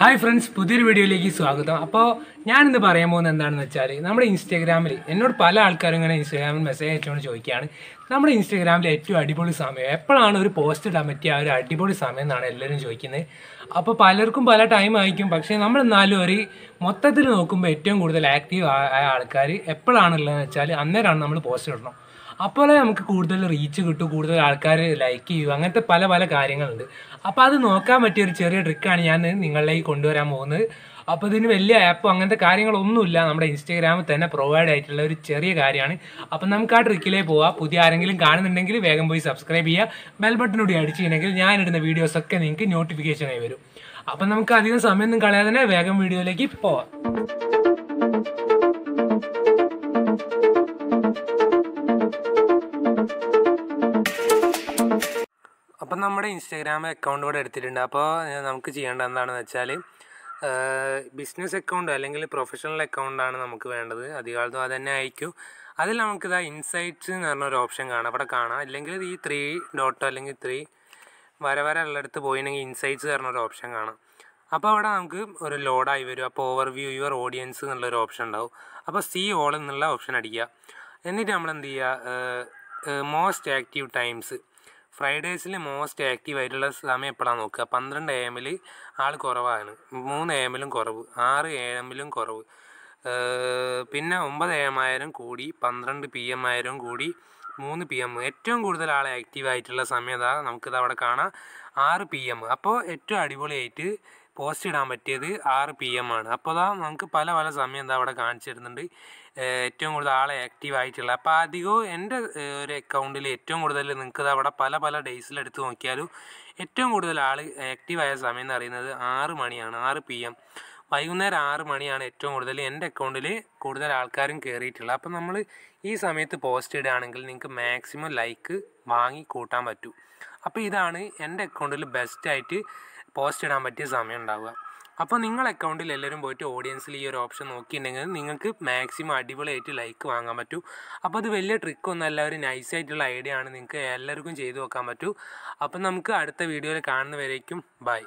hi friends പുതിയൊരു വീഡിയോയിലേക്ക് സ്വാഗതം അപ്പോൾ ഞാനിന്ന് പറയാൻ പോകുന്നത് എന്താണെന്ന് വെച്ചാൽ നമ്മുടെ ഇൻസ്റ്റാഗ്രാമിൽ എന്നോട് പല ആൾക്കാരും ഇങ്ങനെ ഇൻസ്റ്റാഗ്രാമിൽ മെസ്സേജ് അയച്ചുകൊണ്ട് ചോദിക്കുകയാണ് നമ്മുടെ ഇൻസ്റ്റാഗ്രാമിൽ ഏറ്റവും അടിപൊളി സമയം എപ്പോഴാണ് ഒരു പോസ്റ്റ് ഇടാൻ പറ്റിയ ഒരു അടിപൊളി സമയം എന്നാണ് എല്ലാവരും ചോദിക്കുന്നത് അപ്പോൾ പലർക്കും പല ടൈം ആയിരിക്കും പക്ഷേ നമ്മൾ എന്നാലും ഒരു മൊത്തത്തിൽ നോക്കുമ്പോൾ ഏറ്റവും കൂടുതൽ ആക്റ്റീവ് ആയ ആൾക്കാർ എപ്പോഴാണുള്ളതെന്ന് വെച്ചാൽ അന്നേരമാണ് നമ്മൾ പോസ്റ്റ് ഇടണം അപ്പോഴേ നമുക്ക് കൂടുതൽ റീച്ച് കിട്ടും കൂടുതൽ ആൾക്കാർ ലൈക്ക് ചെയ്യും അങ്ങനത്തെ പല പല കാര്യങ്ങളുണ്ട് അപ്പോൾ അത് നോക്കാൻ പറ്റിയ ഒരു ചെറിയ ട്രിക്കാണ് ഞാൻ നിങ്ങളിലേക്ക് കൊണ്ടുവരാൻ പോകുന്നത് അപ്പോൾ ഇതിന് വലിയ ആപ്പ് അങ്ങനത്തെ കാര്യങ്ങളൊന്നുമില്ല നമ്മുടെ ഇൻസ്റ്റാഗ്രാമിൽ തന്നെ പ്രൊവൈഡ് ആയിട്ടുള്ള ഒരു ചെറിയ കാര്യമാണ് അപ്പം നമുക്ക് ആ ട്രിക്കിലേ പോവാം പുതിയ ആരെങ്കിലും കാണുന്നുണ്ടെങ്കിൽ വേഗം പോയി സബ്സ്ക്രൈബ് ചെയ്യുക ബെൽ ബട്ടനോടി അടിച്ചിട്ടുണ്ടെങ്കിൽ ഞാനിടുന്ന വീഡിയോസൊക്കെ നിങ്ങൾക്ക് നോട്ടിഫിക്കേഷനായി വരും അപ്പം നമുക്ക് അധികം സമയമൊന്നും കളയാതെ തന്നെ വേഗം വീഡിയോയിലേക്ക് പോവാം അപ്പം നമ്മുടെ ഇൻസ്റ്റാഗ്രാം അക്കൗണ്ട് കൂടെ എടുത്തിട്ടുണ്ട് അപ്പോൾ നമുക്ക് ചെയ്യേണ്ട എന്താണെന്ന് വെച്ചാൽ ബിസിനസ് അക്കൗണ്ട് അല്ലെങ്കിൽ പ്രൊഫഷണൽ അക്കൗണ്ടാണ് നമുക്ക് വേണ്ടത് അധികാലത്തും അത് തന്നെ അയക്കൂ അതിൽ നമുക്ക് ഇതാ ഇൻസൈറ്റ്സ് എന്ന് പറഞ്ഞൊരു ഓപ്ഷൻ കാണാം അവിടെ കാണാം അല്ലെങ്കിൽ ഈ ത്രീ ഡോട്ട് അല്ലെങ്കിൽ ത്രീ വര വര ഉള്ളിടത്ത് പോയില്ലെങ്കിൽ ഇൻസൈറ്റ്സ് പറഞ്ഞൊരു ഓപ്ഷൻ കാണാം അപ്പോൾ അവിടെ നമുക്ക് ഒരു ലോഡായി വരും അപ്പോൾ ഓവർവ്യൂ യുവർ ഓഡിയൻസ് എന്നുള്ളൊരു ഓപ്ഷൻ ഉണ്ടാവും അപ്പോൾ സി ഓൾ എന്നുള്ള ഓപ്ഷൻ അടിക്കുക എന്നിട്ട് നമ്മൾ എന്ത് ചെയ്യുക മോസ്റ്റ് ആക്റ്റീവ് ടൈംസ് ഫ്രൈഡേയ്സിൽ മോസ്റ്റ് ആക്റ്റീവ് ആയിട്ടുള്ള സമയം എപ്പോഴാണ് നോക്കുക പന്ത്രണ്ട് എ എമ്മിൽ ആൾ കുറവാണ് മൂന്ന് എ എമ്മിലും കുറവ് ആറ് എ എമ്മിലും കുറവ് പിന്നെ ഒമ്പത് എ എം ആയിരം കൂടി പന്ത്രണ്ട് പി എം ആയാലും കൂടി മൂന്ന് പി എം ഏറ്റവും കൂടുതൽ ആൾ ആക്റ്റീവ് ആയിട്ടുള്ള സമയം ഇതാ നമുക്കിത് അവിടെ കാണാം ആറ് പി എം അപ്പോൾ ഏറ്റവും അടിപൊളിയായിട്ട് പോസ്റ്റ് ഇടാൻ പറ്റിയത് ആറ് പി എം ആണ് അപ്പോൾ അതാ നമുക്ക് പല പല സമയം എന്താ അവിടെ കാണിച്ചു തരുന്നുണ്ട് ഏറ്റവും കൂടുതൽ ആളെ ആക്റ്റീവ് ആയിട്ടുള്ള അപ്പോൾ അധികവും എൻ്റെ ഒരു അക്കൗണ്ടിൽ ഏറ്റവും കൂടുതൽ നിങ്ങൾക്ക് അവിടെ പല പല ഡേയ്സിലെടുത്ത് എടുത്ത് നോക്കിയാലും ഏറ്റവും കൂടുതൽ ആൾ ആക്റ്റീവായ സമയം എന്ന് പറയുന്നത് ആറ് മണിയാണ് ആറ് പി എം വൈകുന്നേരം ആറ് മണിയാണ് ഏറ്റവും കൂടുതൽ എൻ്റെ അക്കൗണ്ടിൽ കൂടുതൽ ആൾക്കാരും കയറിയിട്ടുള്ളത് അപ്പം നമ്മൾ ഈ സമയത്ത് പോസ്റ്റ് ഇടുകയാണെങ്കിൽ നിങ്ങൾക്ക് മാക്സിമം ലൈക്ക് വാങ്ങി കൂട്ടാൻ പറ്റൂ അപ്പോൾ ഇതാണ് എൻ്റെ അക്കൗണ്ടിൽ ബെസ്റ്റായിട്ട് പോസ്റ്റ് ഇടാൻ പറ്റിയ സമയം ഉണ്ടാവുക അപ്പോൾ നിങ്ങൾ അക്കൗണ്ടിൽ എല്ലാവരും പോയിട്ട് ഓഡിയൻസിൽ ഈ ഒരു ഓപ്ഷൻ നോക്കിയിട്ടുണ്ടെങ്കിൽ നിങ്ങൾക്ക് മാക്സിമം അടിപൊളിയായിട്ട് ലൈക്ക് വാങ്ങാൻ പറ്റൂ അപ്പോൾ അത് വലിയ ട്രിക്കൊന്നല്ല ഒരു നൈസായിട്ടുള്ള ഐഡിയ ആണ് നിങ്ങൾക്ക് എല്ലാവർക്കും ചെയ്തു നോക്കാൻ പറ്റൂ അപ്പം നമുക്ക് അടുത്ത വീഡിയോയിൽ കാണുന്നവരേക്കും ബൈ